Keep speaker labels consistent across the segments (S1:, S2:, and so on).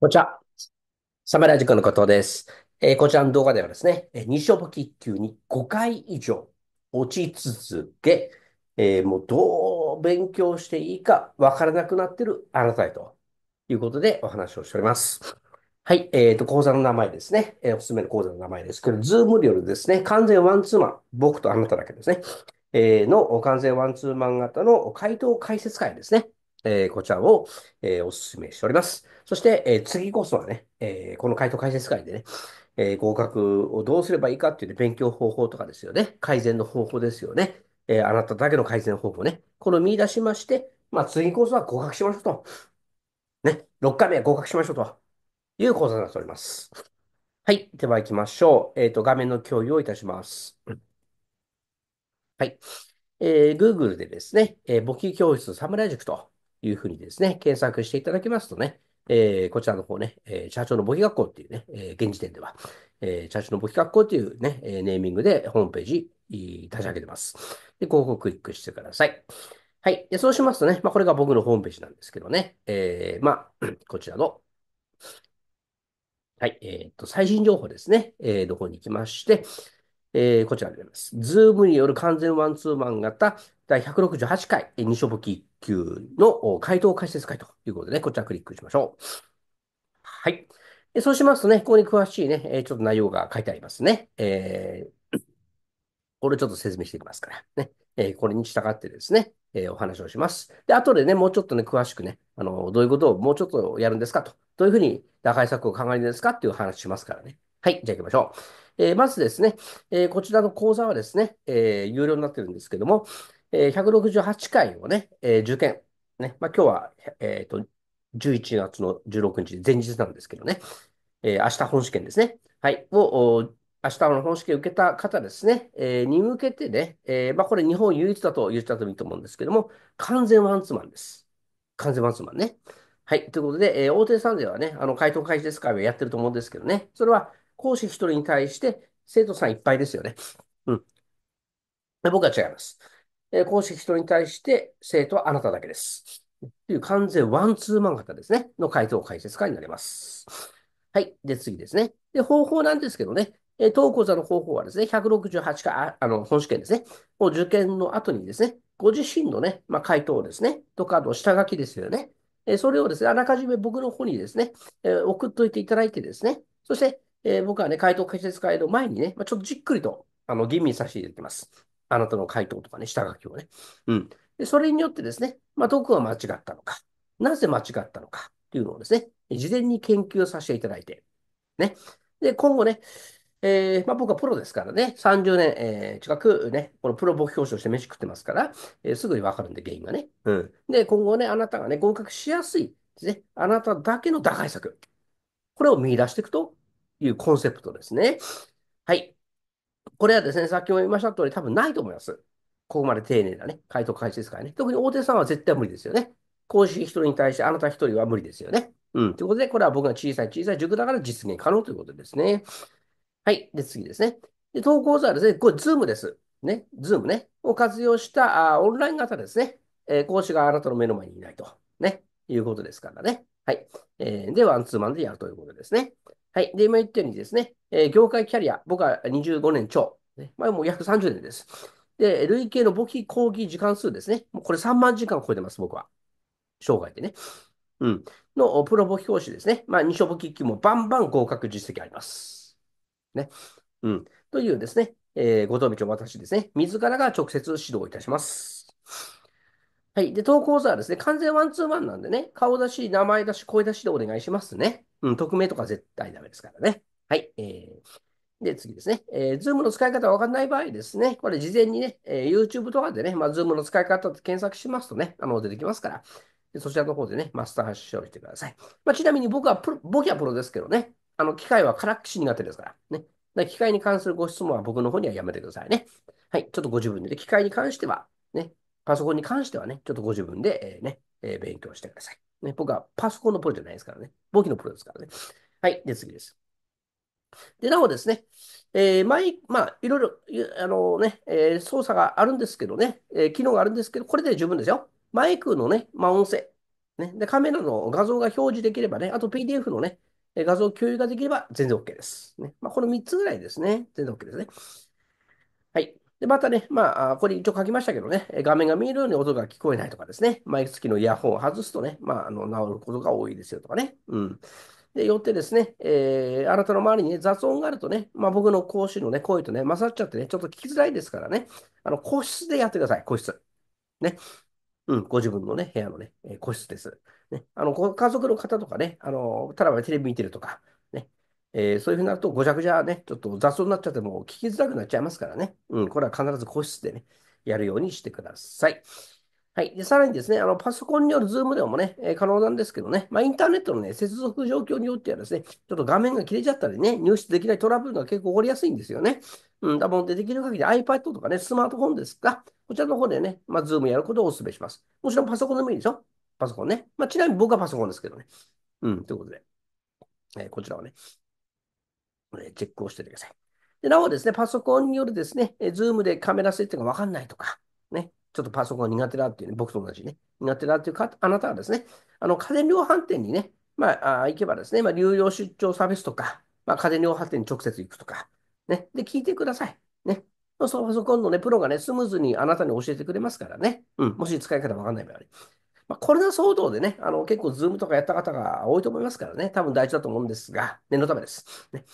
S1: こんにちは。サムラ塾のことです。えーこちらの動画ではですね、えー日照簿記級に5回以上落ち続け、えーもうどう勉強していいかわからなくなってるあなたへということでお話をしております。はい。えっと、講座の名前ですね。えーおすすめの講座の名前ですけど、ズームよりですね、完全ワンツーマン、僕とあなただけですね、えーの完全ワンツーマン型の回答解説会ですね。えー、こちらを、えー、お勧めしております。そして、えー、次こそはね、えー、この回答解説会でね、えー、合格をどうすればいいかっていう、ね、勉強方法とかですよね。改善の方法ですよね。えー、あなただけの改善方法ね。この見出しまして、まあ、次こそは合格しましょうと。ね。6回目は合格しましょうという講座になっております。はい。では行きましょう。えっ、ー、と、画面の共有をいたします。はい。えー、Google でですね、えー、簿記教室侍塾というふうにですね、検索していただきますとね、えー、こちらの方ね、えー、社長の簿記学校っていうね、えー、現時点では、えー、社長の簿記学校っていうね、えー、ネーミングでホームページ立ち上げてます。で、ここをクリックしてください。はい。で、そうしますとね、まあ、これが僕のホームページなんですけどね、えー、まあ、こちらの、はい、えっ、ー、と、最新情報ですね、えー、どこに行きまして、えー、こちらになります。ズームによる完全ワンツーマン型第168回、え二所簿記級の回答解説会ということでね、こちらクリックしましょう。はい。そうしますとね、ここに詳しいね、ちょっと内容が書いてありますね。えー、これちょっと説明していきますから、ね。えこれに従ってですね、えお話をします。で、後でね、もうちょっとね、詳しくね、あの、どういうことをもうちょっとやるんですかと、どういうふうに打開策を考えるんですかっていう話しますからね。はい、じゃあ行きましょう。えー、まずですね、えこちらの講座はですね、え有料になってるんですけども、え168回をね、えー、受験。ね。まあ、今日は、えっ、ー、と、11月の16日、前日なんですけどね。えー、明日本試験ですね。はい。を、明日の本試験受けた方ですね、えー、に向けてね、えー、まあ、これ日本唯一だと言ったといいと思うんですけども、完全ワンツマンです。完全ワンツマンね。はい。ということで、えー、大手さんではね、あの、回答開始ですかやってると思うんですけどね。それは、講師1人に対して、生徒さんいっぱいですよね。うん。僕は違います。えー、公式人に対して生徒はあなただけです。という完全ワンツーマン型ですね。の回答解説会になります。はい。で、次ですね。で、方法なんですけどね。えー、投稿座の方法はですね、168回、ああの、本試験ですね。を受験の後にですね、ご自身のね、まあ、回答をですね、とか、あと、下書きですよね。えそれをですね、あらかじめ僕の方にですね、えー、送っといていただいてですね、そして、えー、僕はね、回答解説会の前にね、まあ、ちょっとじっくりと、あの、吟味させていただきます。あなたの回答とかね、下書きをね。うん。で、それによってですね、まあ、どこが間違ったのか、なぜ間違ったのかっていうのをですね、事前に研究させていただいて、ね。で、今後ね、えー、まあ、僕はプロですからね、30年、えー、近くね、このプロ目表彰して飯食ってますから、えー、すぐにわかるんで、原因がね。うん。で、今後ね、あなたがね、合格しやすいですね、あなただけの打開策。これを見出していくというコンセプトですね。はい。これはですね、さっきも言いました通り、多分ないと思います。ここまで丁寧なね、回答開始ですからね。特に大手さんは絶対無理ですよね。公式1人に対してあなた1人は無理ですよね。うん。ということで、これは僕が小さい小さい塾だから実現可能ということですね。はい。で、次ですね。で、投稿図はですね、これ、ズームです。ね。ズームね。を活用したあオンライン型ですね。えー、講師があなたの目の前にいないと。ね。いうことですからね。はい。えー、で、ワンツーマンでやるということですね。はい。で、今言ったようにですね、えー、業界キャリア、僕は25年超、ね、前、まあ、もう約30年です。で、累計の簿記講義時間数ですね。もうこれ3万時間を超えてます、僕は。生涯でね。うん。の、プロ簿記講師ですね。まあ、二所簿記機級もバンバン合格実績あります。ね。うん。というですね、えー、ご当道を私ですね、自らが直接指導いたします。はい。で、投稿座はですね、完全ワンツーワンなんでね、顔出し、名前出し、声出しでお願いしますね。うん、匿名とか絶対ダメですからね。はい。えー、で、次ですね。えー、Zoom の使い方がわかんない場合ですね、これ事前にね、えー、YouTube とかでね、まあ、Zoom の使い方って検索しますとね、あの、出てきますから、そちらの方でね、マスター発信をしてください。まあ、ちなみに僕はプロ、僕はプロですけどね、あの、機械はからっきして手ですから、ね。ら機械に関するご質問は僕の方にはやめてくださいね。はい。ちょっとご自分で、ね、機械に関しては、ね、パソコンに関してはね、ちょっとご自分で、えー、ね、えー、勉強してください。ね、僕はパソコンのプロじゃないですからね。簿記のプロですからね。はい。で、次です。で、なおですね、えー、ク。まあ、いろいろ、あのね、えー、操作があるんですけどね、えー、機能があるんですけど、これで十分ですよ。マイクのね、まあ、音声、ね。で、カメラの画像が表示できればね、あと PDF のね、画像共有ができれば全然 OK です。ねまあ、この3つぐらいですね。全然 OK ですね。で、またね、まあ、これ一応書きましたけどね、画面が見えるように音が聞こえないとかですね、マイク付きのイヤホンを外すとね、まあ、あの、治ることが多いですよとかね。うん。で、よってですね、えー、あなたの周りに、ね、雑音があるとね、まあ、僕の講師の、ね、声とね、混ざっちゃってね、ちょっと聞きづらいですからね、あの、個室でやってください、個室。ね。うん、ご自分のね、部屋のね、個室です。ね、あの、ご家族の方とかね、あの、ただテレビ見てるとか、えー、そういうふうになると、ごちゃごちゃね、ちょっと雑音になっちゃっても聞きづらくなっちゃいますからね。うん、これは必ず個室でね、やるようにしてください。はい。で、さらにですね、あの、パソコンによるズームでもね、えー、可能なんですけどね、まあ、インターネットのね、接続状況によってはですね、ちょっと画面が切れちゃったりね、入室できないトラブルが結構起こりやすいんですよね。うん、だもんで、できる限り iPad とかね、スマートフォンですか、こちらの方でね、まあ、ズームやることをお勧めします。もちろんパソコンでもいいでしょパソコンね。まあ、ちなみに僕はパソコンですけどね。うん、ということで。えー、こちらはね、チェックをしててください。でなおですね、パソコンによるですね、ズームでカメラ設定がわかんないとか、ね、ちょっとパソコン苦手だっていうね、僕と同じね、苦手だっていうか、あなたはですね、あの、家電量販店にね、まあ、行けばですね、まあ、流用出張サービスとか、まあ、家電量販店に直接行くとか、ね、で、聞いてください。ね。そのパソコンのね、プロがね、スムーズにあなたに教えてくれますからね。うん、もし使い方わかんない場合。まあ、コロナ騒動でね、あの、結構ズームとかやった方が多いと思いますからね、多分大事だと思うんですが、念のためです。ね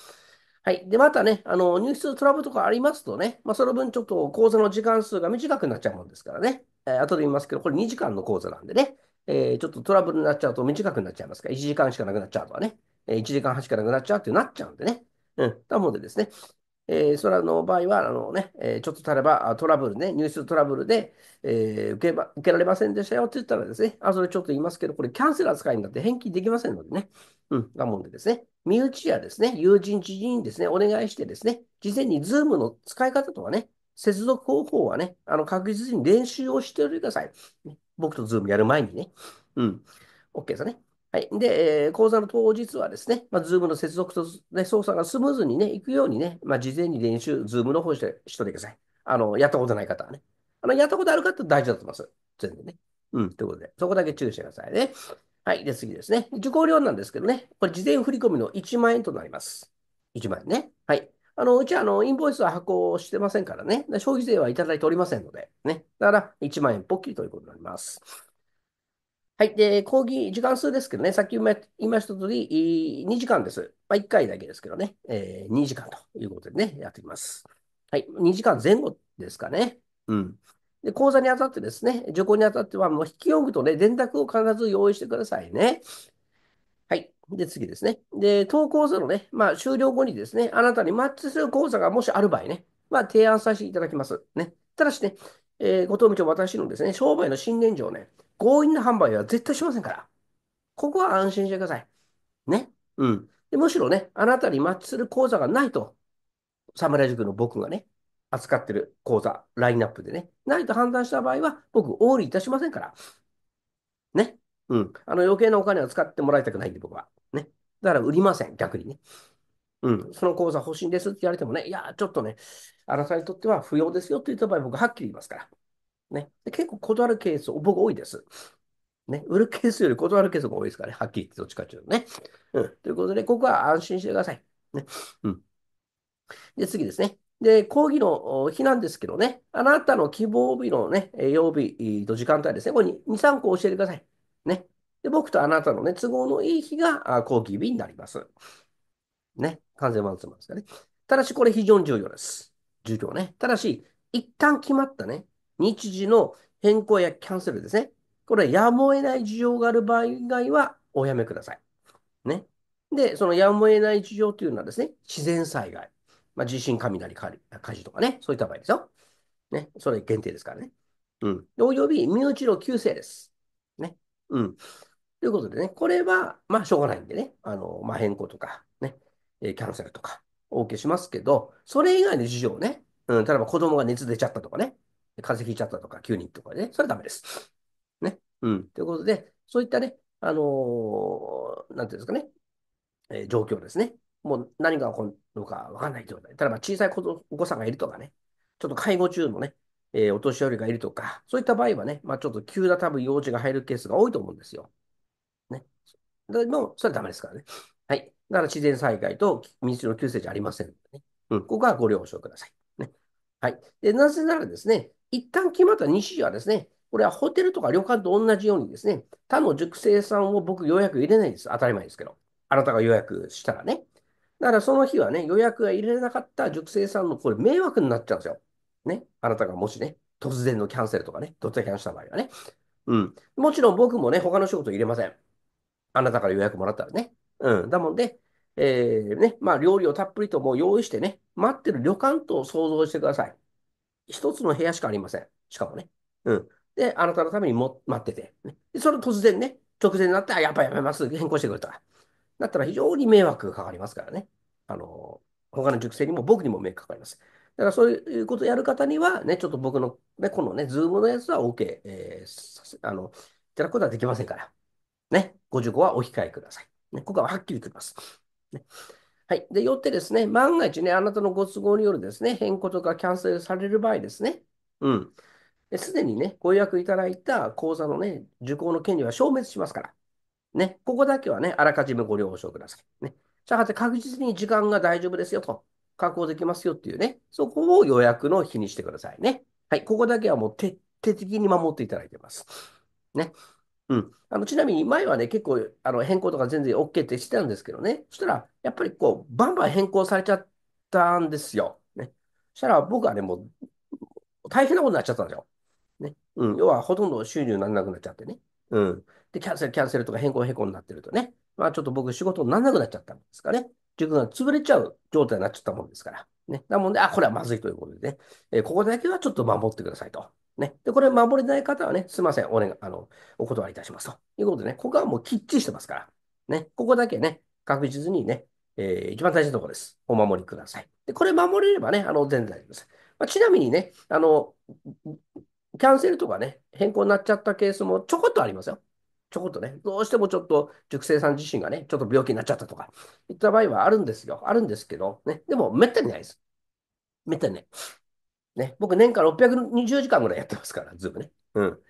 S1: はい。で、またね、あの、入室トラブルとかありますとね、まあ、その分ちょっと講座の時間数が短くなっちゃうもんですからね。えー、後で言いますけど、これ2時間の講座なんでね、えー、ちょっとトラブルになっちゃうと短くなっちゃいますから、1時間しかなくなっちゃうとかね、えー、1時間半しかなくなっちゃうってなっちゃうんでね。うん。なのでですね、えー、それの場合は、あのね、えー、ちょっとたればトラブルね、入室トラブルで、えー、受けば、受けられませんでしたよって言ったらですね、あ、それちょっと言いますけど、これキャンセル扱いになって返金できませんのでね、うん、なもんでですね、身内やですね、友人、知人にですね、お願いしてですね、事前に Zoom の使い方とかね、接続方法はね、あの確実に練習をしておいてください。僕と Zoom やる前にね。うん。OK ですね。はい。で、えー、講座の当日はですね、まあ、ズームの接続と、ね、操作がスムーズにね、いくようにね、まあ、事前に練習、ズームの方してしといてください。あの、やったことない方はね。あの、やったことある方大事だと思います。全然ね。うん、ということで、そこだけ注意してくださいね。はい。で、次ですね。受講料なんですけどね、これ事前振り込みの1万円となります。1万円ね。はい。あの、うちはあの、インボイスは発行してませんからね、消費税はいただいておりませんので、ね。だから、1万円ポッキリということになります。はい。で、講義、時間数ですけどね、さっきも言いました通り、2時間です。まあ、1回だけですけどね、えー、2時間ということでね、やっていきます。はい。2時間前後ですかね。うん。で、講座にあたってですね、受講にあたっては、もう筆記用具とね、電卓を必ず用意してくださいね。はい。で、次ですね。で、当講座のね、まあ、終了後にですね、あなたにマッチする講座がもしある場合ね、まあ、提案させていただきます。ね。ただしね、えー、ご当長、私のですね、商売の新年上ね、強引な販売は絶対しませんから。ここは安心してください。ね。うん。で、むしろね、あなたにマッチする講座がないと、侍塾の僕がね、扱ってる講座、ラインナップでね、ないと判断した場合は、僕、オールいたしませんから。ね。うん。あの、余計なお金は使ってもらいたくないんで、僕は。ね。だから売りません、逆にね。うん。その講座欲しいんですって言われてもね、いや、ちょっとね、あなたにとっては不要ですよって言った場合、僕、はっきり言いますから。ね。で、結構断るケース、僕多いです。ね、売るケースより断るケースが多いですからね。はっきり言ってどっちかっていうとね。うん。ということで、ここは安心してください。ね。うん。で、次ですね。で、講義の日なんですけどね、あなたの希望日のね、曜日と時間帯ですね、ここに2、3個教えてください。ね。で、僕とあなたのね、都合のいい日が講義日になります。ね。完全マンツーマンですかね。ただし、これ非常に重要です。重要ね。ただし、一旦決まったね、日時の変更やキャンセルですね。これ、やむを得ない事情がある場合以外はおやめください。ね。で、そのやむを得ない事情というのはですね、自然災害。まあ、地震、雷、火事とかね、そういった場合ですよ。ね。それ限定ですからね。うん。および、身内の救世です。ね。うん。ということでね、これは、まあ、しょうがないんでね、あの、まあ、変更とか、ね、キャンセルとか、お受けしますけど、それ以外の事情ね、うん、例えば子供が熱出ちゃったとかね、風邪ひいちゃったとか、急にとかね、それはダメです。ね。うん。ということで、そういったね、あのー、なんていうんですかね、えー、状況ですね。もう何が起こるのか分かんない状態。だ、まあ、小さいお子さんがいるとかね、ちょっと介護中のね、えー、お年寄りがいるとか、そういった場合はね、まあ、ちょっと急な多分用事が入るケースが多いと思うんですよ。ね。でも、それはダメですからね。はい。だから自然災害と民主の救世じゃありませんね。うん。ここはご了承ください。ね。はい。で、なぜならですね、一旦決まった日時はですね、これはホテルとか旅館と同じようにですね、他の熟成さんを僕予約入れないです。当たり前ですけど。あなたが予約したらね。だからその日はね、予約が入れなかった熟成さんのこれ迷惑になっちゃうんですよ。ね。あなたがもしね、突然のキャンセルとかね、突然キャンした場合はね。うん。もちろん僕もね、他の仕事入れません。あなたから予約もらったらね。うん。だもんで、えー、ね、まあ料理をたっぷりともう用意してね、待ってる旅館と想像してください。一つの部屋しかありません。しかもね。うん。で、あなたのためにも待ってて、ね。それ突然ね、直前になって、あ、やっぱやめます。変更してくれた。だったら非常に迷惑がかかりますからね。あの、他の塾生にも僕にも迷惑かかります。だからそういうことをやる方には、ね、ちょっと僕の、ね、このね、ズームのやつは OK、えー、あの、いただくことはできませんから。ね、55はお控えください。ね、ここははっきりと言います。ねはい。で、よってですね、万が一ね、あなたのご都合によるですね、変更とかキャンセルされる場合ですね、うん。すでにね、ご予約いただいた講座のね、受講の権利は消滅しますから。ね、ここだけはね、あらかじめご了承ください。ね。したがて確実に時間が大丈夫ですよと、確保できますよっていうね、そこを予約の日にしてくださいね。はい。ここだけはもう徹底的に守っていただいてます。ね。うん。あの、ちなみに前はね、結構、あの、変更とか全然 OK ってしてたんですけどね。そしたら、やっぱりこう、バンバン変更されちゃったんですよ。ね。そしたら僕はね、もう、大変なことになっちゃったんですよ。ね。うん。要は、ほとんど収入にならなくなっちゃってね。うん。で、キャンセル、キャンセルとか変更、変更になってるとね。まあ、ちょっと僕、仕事にならなくなっちゃったんですかね。塾が潰れちゃう状態になっちゃったもんですから。ね。なもんで、あ、これはまずいということでね。えーここだけはちょっと守ってくださいと。ね。で、これ守れない方はね、すいません、お願い、あの、お断りいたしますと。いうことでね、ここはもうきっちりしてますから、ね、ここだけね、確実にね、えー、一番大事なところです。お守りください。で、これ守れればね、あの、全然大丈夫です。まあ、ちなみにね、あの、キャンセルとかね、変更になっちゃったケースもちょこっとありますよ。ちょこっとね、どうしてもちょっと塾生さん自身がね、ちょっと病気になっちゃったとか、いった場合はあるんですよ。あるんですけど、ね、でも、めったにないです。めったにない。ね、僕年間620時間ぐらいやってますから、ズームね。うん。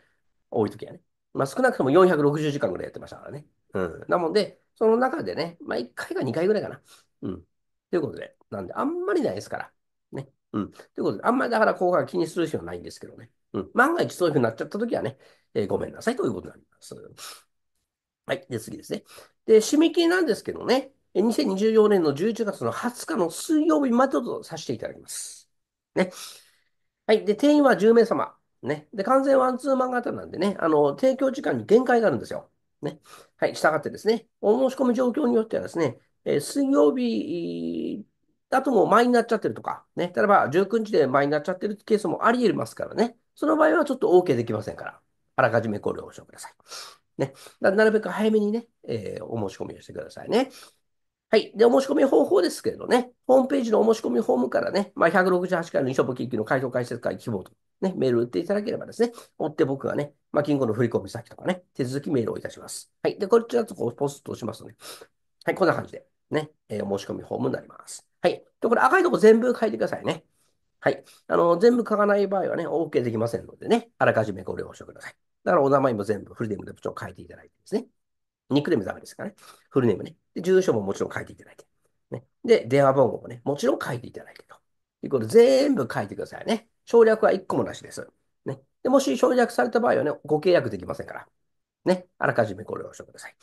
S1: 多い時はね。まあ少なくとも460時間ぐらいやってましたからね。うん。なので、その中でね、まあ1回か2回ぐらいかな。うん。ということで、なんであんまりないですから。ね。うん。ということで、あんまりだから後半が気にする必要ないんですけどね。うん。万が一そういうふうになっちゃった時はね、えー、ごめんなさいということになります。はい。で、次ですね。で、締め切りなんですけどね、2024年の11月の20日の水曜日までとさせていただきます。ね。はい。で、定員は10名様。ね。で、完全ワンツーマン型なんでね、あの、提供時間に限界があるんですよ。ね。はい。従ってですね、お申し込み状況によってはですね、えー、水曜日だともう前になっちゃってるとか、ね。例えば、19日で前になっちゃってるケースもあり得ますからね。その場合はちょっと OK できませんから、あらかじめご了承ください。ね。なるべく早めにね、えー、お申し込みをしてくださいね。はい。で、お申し込み方法ですけれどね、ホームページのお申し込みフォームからね、まあ、168回の飲食研究の回答解説会希望と、ね、メールを打っていただければですね、追って僕がね、まあ、庫の振込先とかね、手続きメールをいたします。はい。で、こちらとこうポストしますので、はい、こんな感じでね、えー、お申し込みフォームになります。はい。で、これ赤いとこ全部書いてくださいね。はい。あの、全部書かない場合はね、OK できませんのでね、あらかじめご了承ください。だからお名前も全部フルデームで部長書いていただいてですね。ニックネームダメですからね。フルネームね。で、住所ももちろん書いていただいて。ね。で、電話番号もね、もちろん書いていただいてと。いうことで、全部書いてくださいね。省略は1個もなしです。ね。で、もし省略された場合はね、ご契約できませんから。ね。あらかじめご了承ください。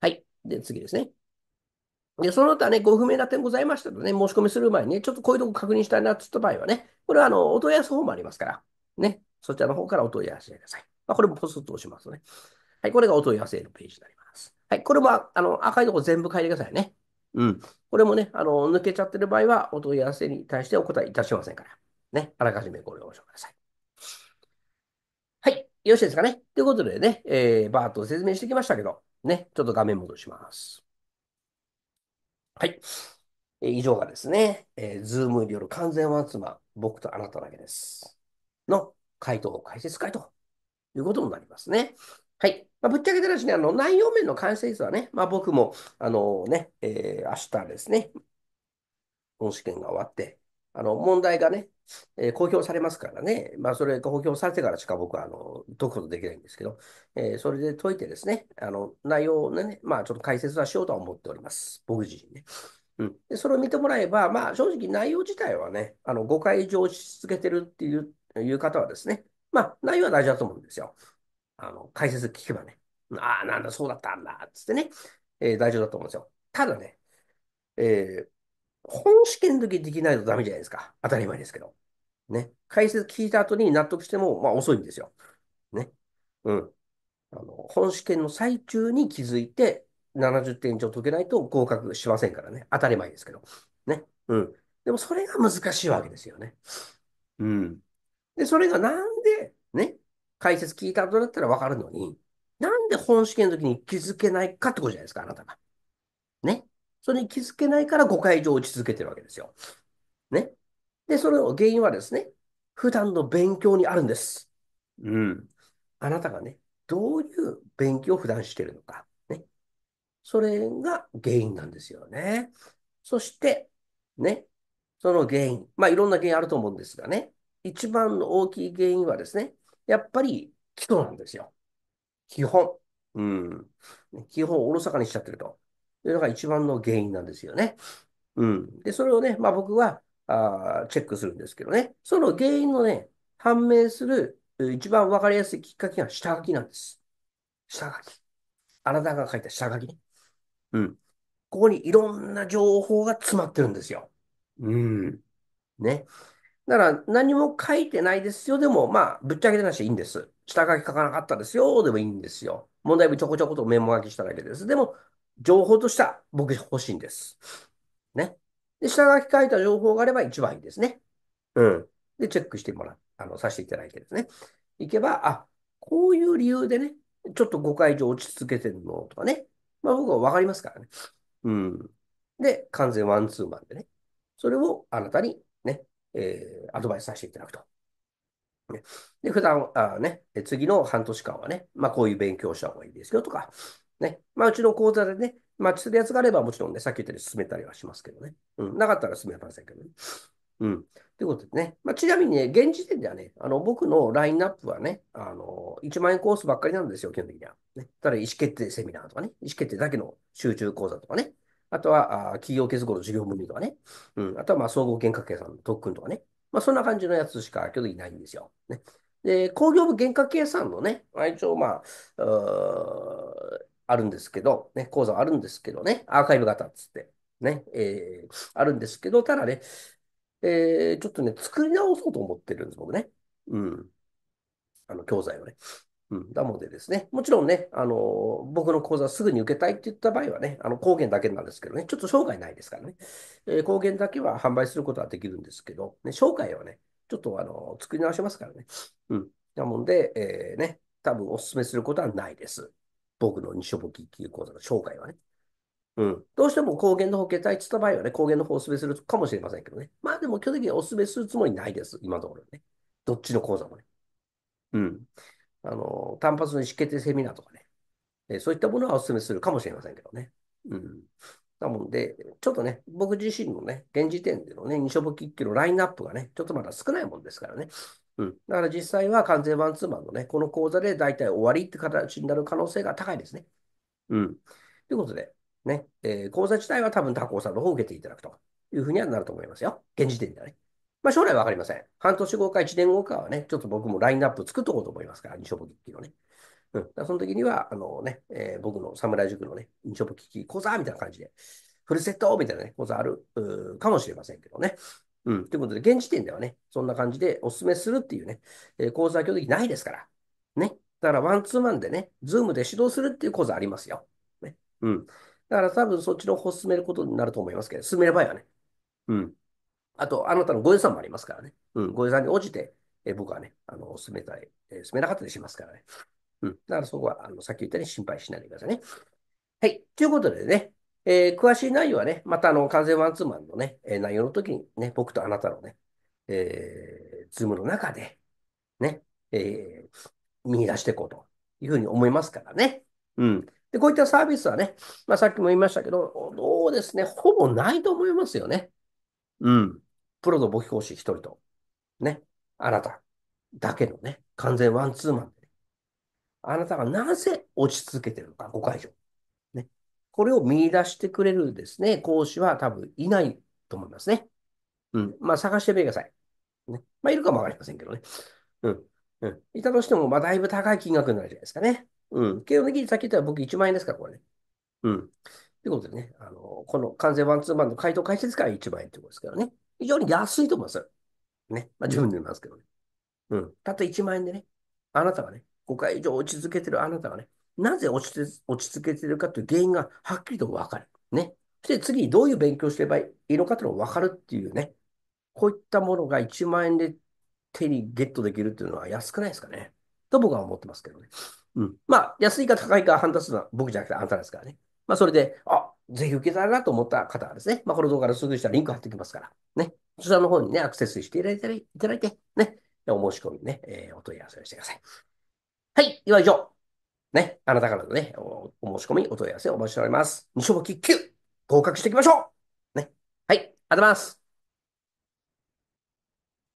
S1: はい。で、次ですね。で、その他ね、ご不明な点ございましたとね、申し込みする前にね、ちょっとこういうとこ確認したいなって言った場合はね、これはあの、お問い合わせ法もありますから、ね、そちらの方からお問い合わせください。まあ、これもポスト押しますね。はい、これがお問い合わせのページになります。はい、これも、あの、赤いとこ全部書いてくださいね。うん。これもね、あの、抜けちゃってる場合は、お問い合わせに対してお答えいたしませんから。ね、あらかじめご了承ください。はい、よろしいですかね。ということでね、えー、バーッと説明してきましたけど、ね、ちょっと画面戻します。はい。えー、以上がですね、えー、ズームによる完全ワンツマン、僕とあなただけです。の回答解説会ということになりますね。はい。まあ、ぶっちゃけたらしね、あの、内容面の完成率はね、まあ、僕も、あのね、えー、明日ですね、本試験が終わって、あの、問題がね、えー、公表されますからね、まあ、それ公表されてからしか僕は、あの、解くことできないんですけど、えー、それで解いてですね、あの、内容をね、まあ、ちょっと解説はしようとは思っております。僕自身ね。うん。で、それを見てもらえば、まあ、正直内容自体はね、あの、誤解上し続けてるっていう、いう方はですね、まあ、内容は大事だと思うんですよ。あの、解説聞けばね、ああ、なんだ、そうだったんだ、つってね、えー、大丈夫だと思うんですよ。ただね、えー、本試験の時できないとダメじゃないですか。当たり前ですけど。ね。解説聞いた後に納得しても、まあ遅いんですよ。ね。うん。あの、本試験の最中に気づいて、70点以上解けないと合格しませんからね。当たり前ですけど。ね。うん。でもそれが難しいわけですよね。うん。で、それがなんで、ね、解説聞いた後だったらわかるのに、なんで本試験の時に気づけないかってことじゃないですか、あなたが。ね。それに気づけないから誤解上落ち続けてるわけですよ。ね。で、その原因はですね、普段の勉強にあるんです。うん。あなたがね、どういう勉強を普段してるのか。ね。それが原因なんですよね。そして、ね、その原因。まあ、いろんな原因あると思うんですがね。一番の大きい原因はですね、やっぱり基礎なんですよ。基本。うん。基本をおろそかにしちゃってると。というのが一番の原因なんですよね。うん。で、それをね、まあ僕は、あチェックするんですけどね。その原因のね、判明する一番わかりやすいきっかけが下書きなんです。下書き。あなたが書いた下書きね。うん。ここにいろんな情報が詰まってるんですよ。うん。ね。だから、何も書いてないですよ。でも、まあ、ぶっちゃけた話いいんです。下書き書かなかったですよ。でもいいんですよ。問題文ちょこちょことメモ書きしただけです。でも、情報としては僕欲しいんです。ね。で、下書き書いた情報があれば一番いいですね。うん。で、チェックしてもら、あの、させていただいてですね。いけば、あ、こういう理由でね、ちょっと誤解上落ち続けてるのとかね。まあ僕はわかりますからね。うん。で、完全ワンツーマンでね。それをあなたにえー、アドバイスさせていただくと。ね、で、普段、あね、次の半年間はね、まあ、こういう勉強をした方がいいですよとか、ね、まあ、うちの講座でね、まあ、するやつがあれば、もちろんね、さっき言ったように進めたりはしますけどね。うん、なかったら進めませんけどね。うん。ということでね、まあ、ちなみにね、現時点ではね、あの、僕のラインナップはね、あの、1万円コースばっかりなんですよ、基本的には。ね、ただ、意思決定セミナーとかね、意思決定だけの集中講座とかね、あとは、あ企業結合の事業分離とかね。うん。あとは、まあ、総合原価計算の特訓とかね。まあ、そんな感じのやつしか基本的にないんですよ。ね。で、工業部原価計算のね、一応、まあ、あるんですけど、ね、講座あるんですけどね、アーカイブ型っつって、ね、えー、あるんですけど、ただね、えー、ちょっとね、作り直そうと思ってるんです、僕ね。うん。あの、教材をね。うん、なのでですね、もちろんね、あの、僕の講座すぐに受けたいって言った場合はね、あの、抗原だけなんですけどね、ちょっと生涯ないですからね、えー、抗原だけは販売することはできるんですけど、ね、生涯はね、ちょっとあの、作り直しますからね。うん。なもんで、えー、ね、多分お勧めすることはないです。僕の西ぼき給講座の生涯はね。うん。どうしても抗原の方受けたいって言った場合はね、抗原の方をお勧めするかもしれませんけどね。まあでも基本的にお勧めするつもりないです。今のところね。どっちの講座もね。うん。あの、単発の意思決定セミナーとかね、えそういったものはお勧めするかもしれませんけどね。うん。だもんで、ちょっとね、僕自身のね、現時点でのね、二所簿筆記のラインナップがね、ちょっとまだ少ないもんですからね。うん。だから実際は完全版ンツーマンのね、この講座で大体終わりって形になる可能性が高いですね。うん。ということで、ね、えー、講座自体は多分他校さんの方を受けていただくというふうにはなると思いますよ。現時点ではね。まあ、将来わかりません。半年後か1年後かはね、ちょっと僕もラインナップ作っとこうと思いますから、二所武器のね。うん。その時には、あのね、えー、僕の侍塾のね、二所武器講座みたいな感じで、フルセットみたいなね、講座ある、かもしれませんけどね。うん。ということで、現時点ではね、そんな感じでお勧めするっていうね、えー、講座は基本的にないですから。ね。だから、ワンツーマンでね、ズームで指導するっていう講座ありますよ。ね。うん。だから多分そっちの方を進めることになると思いますけど、進めばいいはね。うん。あと、あなたのご予算もありますからね。うん、ご予算に応じて、え僕はね、あの、進めたい、え進めなかったりしますからね。うん。だからそこは、あの、さっき言ったように心配しないでくださいね。はい。ということでね、えー、詳しい内容はね、またあの、完全ワンツーマンのね、え内容の時にね、僕とあなたのね、えー、ズームの中で、ね、えー、見出していこうというふうに思いますからね。うん。で、こういったサービスはね、まあ、さっきも言いましたけど、どうですね、ほぼないと思いますよね。うん。プロの簿記講師一人と、ね、あなただけのね、完全ワンツーマンで、ね、あなたがなぜ落ち続けてるのか、5回以上。ね。これを見出してくれるですね、講師は多分いないと思いますね。うん。まあ、探してみてください。ね。まあ、いるかもわかりませんけどね。うん。うん。いたとしても、まあ、だいぶ高い金額になるじゃないですかね。うん。営の的にさっき言ったら僕1万円ですから、これね。うん。ということでね、あの、この完全ワンツーマンの回答解説から1万円ということですけどね。非常に安いと思います。ね。まあ、自分で言いますけどね。うん。たった1万円でね、あなたがね、5回以上落ち着けてるあなたがね、なぜ落ちて落ちけてるかという原因がはっきりとわかる。ね。そして次にどういう勉強すればいいのかというのがわかるっていうね。こういったものが1万円で手にゲットできるっていうのは安くないですかね。と僕は思ってますけどね。うん。まあ、安いか高いか判断するのは僕じゃなくてあなたですからね。まあ、それで、あ、ぜひ受けたいなと思った方はですね、まあ、この動画のすぐ下リンク貼っておきますから、ね、そちらの方にね、アクセスしていただいて、いただいてね、お申し込みね、えー、お問い合わせをしてください。はい、では以上。ね、あなたからのね、お申し込み、お問い合わせをお待ちしております。二章木9、合格していきましょうね。はい、ありがとうございます。